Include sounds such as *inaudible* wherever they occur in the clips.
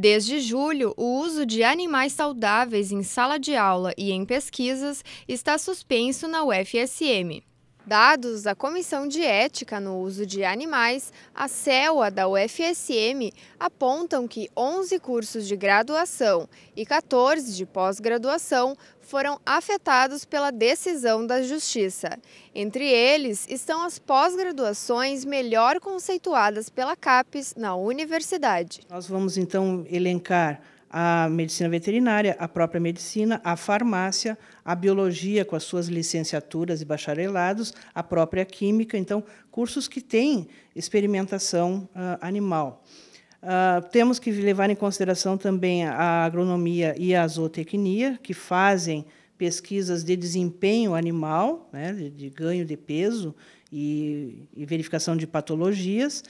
Desde julho, o uso de animais saudáveis em sala de aula e em pesquisas está suspenso na UFSM. Dados da Comissão de Ética no Uso de Animais, a CELA da UFSM, apontam que 11 cursos de graduação e 14 de pós-graduação foram afetados pela decisão da Justiça. Entre eles estão as pós-graduações melhor conceituadas pela CAPES na universidade. Nós vamos então elencar a medicina veterinária, a própria medicina, a farmácia, a biologia com as suas licenciaturas e bacharelados, a própria química, então cursos que têm experimentação uh, animal. Uh, temos que levar em consideração também a agronomia e a zootecnia, que fazem pesquisas de desempenho animal, né, de, de, ganho de peso e, e verificação de patologias,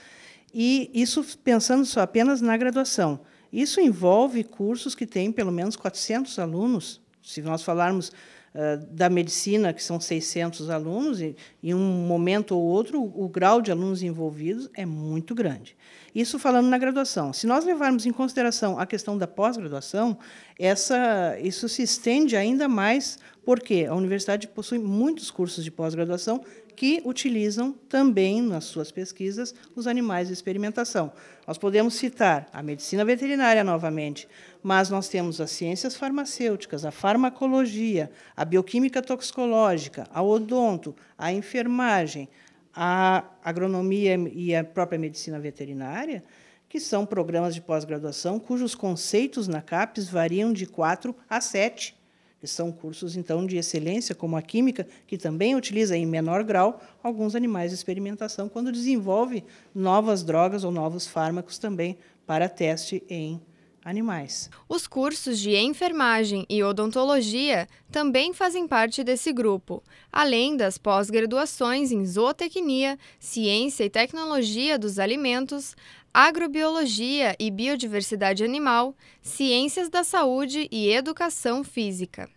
e isso pensando só apenas na graduação. Isso envolve cursos que têm pelo menos 400 alunos. Se nós falarmos uh, da medicina, que são 600 alunos, e, em um momento ou outro, o, o grau de alunos envolvidos é muito grande. Isso falando na graduação. Se nós levarmos em consideração a questão da pós-graduação, essa, isso se estende ainda mais, porque a universidade possui muitos cursos de pós-graduação que utilizam também nas suas pesquisas os animais de experimentação. Nós podemos citar a medicina veterinária novamente, mas nós temos as ciências farmacêuticas, a farmacologia, a bioquímica toxicológica, a odonto, a enfermagem, a agronomia e a própria medicina veterinária, que são programas de pós-graduação cujos conceitos na CAPES variam de 4 a 7 que são cursos então de excelência, como a química, que também utiliza em menor grau alguns animais de experimentação quando desenvolve novas drogas ou novos fármacos também para teste em animais. Os cursos de enfermagem e odontologia também fazem parte desse grupo, além das pós-graduações em zootecnia, ciência e tecnologia dos alimentos, agrobiologia e biodiversidade animal, ciências da saúde e educação física.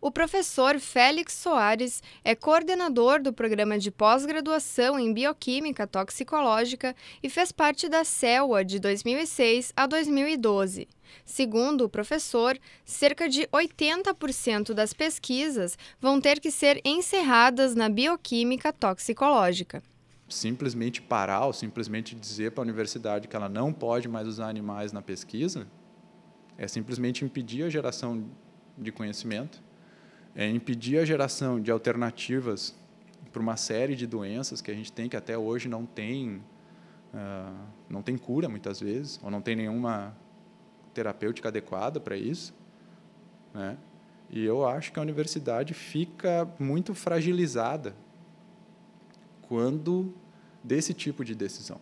O professor Félix Soares é coordenador do programa de pós-graduação em Bioquímica Toxicológica e fez parte da CELA de 2006 a 2012. Segundo o professor, cerca de 80% das pesquisas vão ter que ser encerradas na bioquímica toxicológica simplesmente parar ou simplesmente dizer para a universidade que ela não pode mais usar animais na pesquisa é simplesmente impedir a geração de conhecimento, é impedir a geração de alternativas para uma série de doenças que a gente tem que até hoje não tem uh, não tem cura muitas vezes ou não tem nenhuma terapêutica adequada para isso, né? E eu acho que a universidade fica muito fragilizada quando desse tipo de decisão.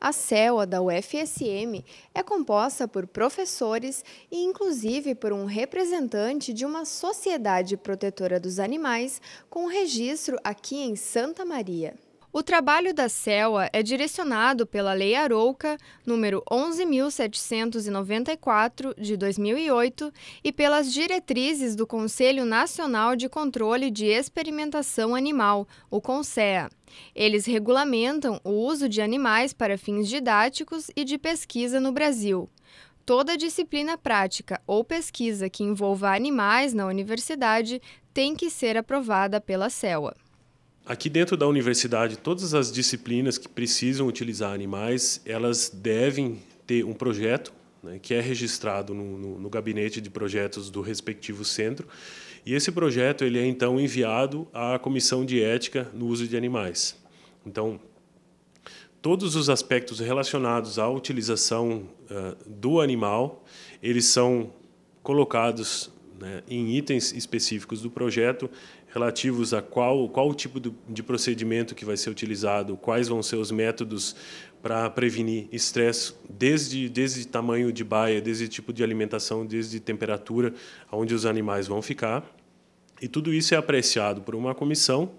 A CELA da UFSM é composta por professores e, inclusive, por um representante de uma sociedade protetora dos animais com registro aqui em Santa Maria. O trabalho da CELA é direcionado pela Lei Arouca, número 11.794, de 2008, e pelas diretrizes do Conselho Nacional de Controle de Experimentação Animal, o CONSEA. Eles regulamentam o uso de animais para fins didáticos e de pesquisa no Brasil. Toda disciplina prática ou pesquisa que envolva animais na universidade tem que ser aprovada pela CELA. Aqui dentro da universidade, todas as disciplinas que precisam utilizar animais, elas devem ter um projeto né, que é registrado no, no, no, gabinete de projetos do respectivo centro. E esse projeto ele é então enviado à comissão de ética no uso de animais. Então, todos os aspectos relacionados à utilização uh, do animal, eles são colocados né, em itens específicos do projeto relativos a qual, qual o tipo de procedimento que vai ser utilizado, quais vão ser os métodos para prevenir estresse, desde, desde tamanho de baia, desde tipo de alimentação, desde temperatura, onde os animais vão ficar. E tudo isso é apreciado por uma comissão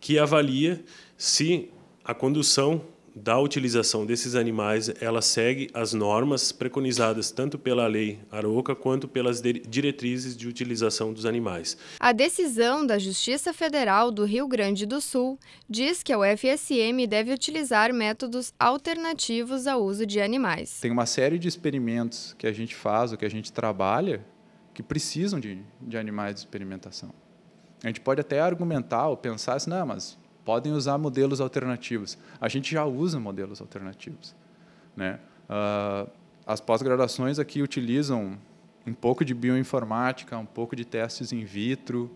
que avalia se a condução da utilização desses animais, ela segue as normas preconizadas tanto pela lei Aroca quanto pelas diretrizes de utilização dos animais. A decisão da Justiça Federal do Rio Grande do Sul diz que a UFSM deve utilizar métodos alternativos ao uso de animais. Tem uma série de experimentos que a gente faz, ou que a gente trabalha, que precisam de, de animais de experimentação. A gente pode até argumentar ou pensar assim, não, mas podem usar modelos alternativos. A gente já usa modelos alternativos. Né? Uh, as pós-graduações aqui utilizam um pouco de bioinformática, um pouco de testes in vitro,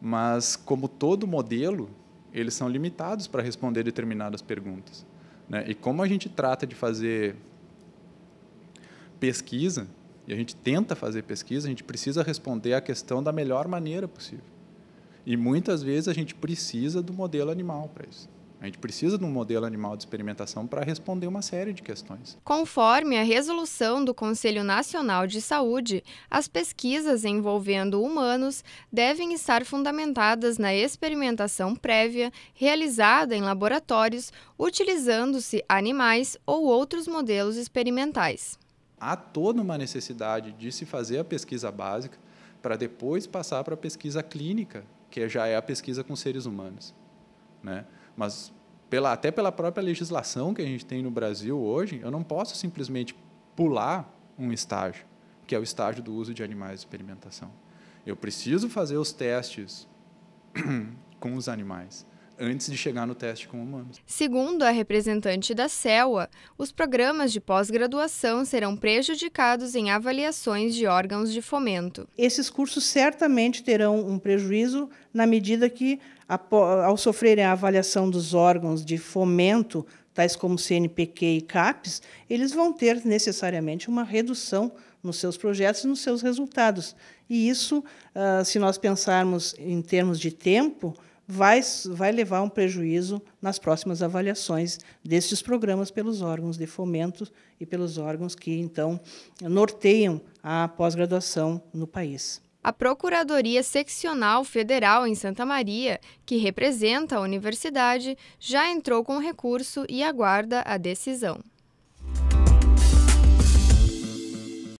mas como todo modelo, eles são limitados para responder determinadas perguntas. Né? E como a gente trata de fazer pesquisa, e a gente tenta fazer pesquisa, a gente precisa responder a questão da melhor maneira possível. E muitas vezes a gente precisa do modelo animal para isso. A gente precisa de um modelo animal de experimentação para responder uma série de questões. Conforme a resolução do Conselho Nacional de Saúde, as pesquisas envolvendo humanos devem estar fundamentadas na experimentação prévia realizada em laboratórios utilizando-se animais ou outros modelos experimentais. Há toda uma necessidade de se fazer a pesquisa básica para depois passar para a pesquisa clínica que já é a pesquisa com seres humanos. Né? Mas pela, até pela própria legislação que a gente tem no Brasil hoje, eu não posso simplesmente pular um estágio, que é o estágio do uso de animais de experimentação. Eu preciso fazer os testes *clears throat* com os animais antes de chegar no teste com humanos. Segundo a representante da CELA, os programas de pós-graduação serão prejudicados em avaliações de órgãos de fomento. Esses cursos certamente terão um prejuízo na medida que, ao sofrerem a avaliação dos órgãos de fomento, tais como CNPq e CAPES, eles vão ter necessariamente uma redução nos seus projetos e nos seus resultados. E isso, ah, se nós pensarmos em termos de tempo, vai, vai levar um prejuízo nas próximas avaliações destes programas pelos órgãos de fomento e pelos órgãos que, então, norteiam a pós-graduação no país. A Procuradoria Seccional Federal em Santa Maria, que representa a universidade, já entrou com recurso e aguarda a decisão.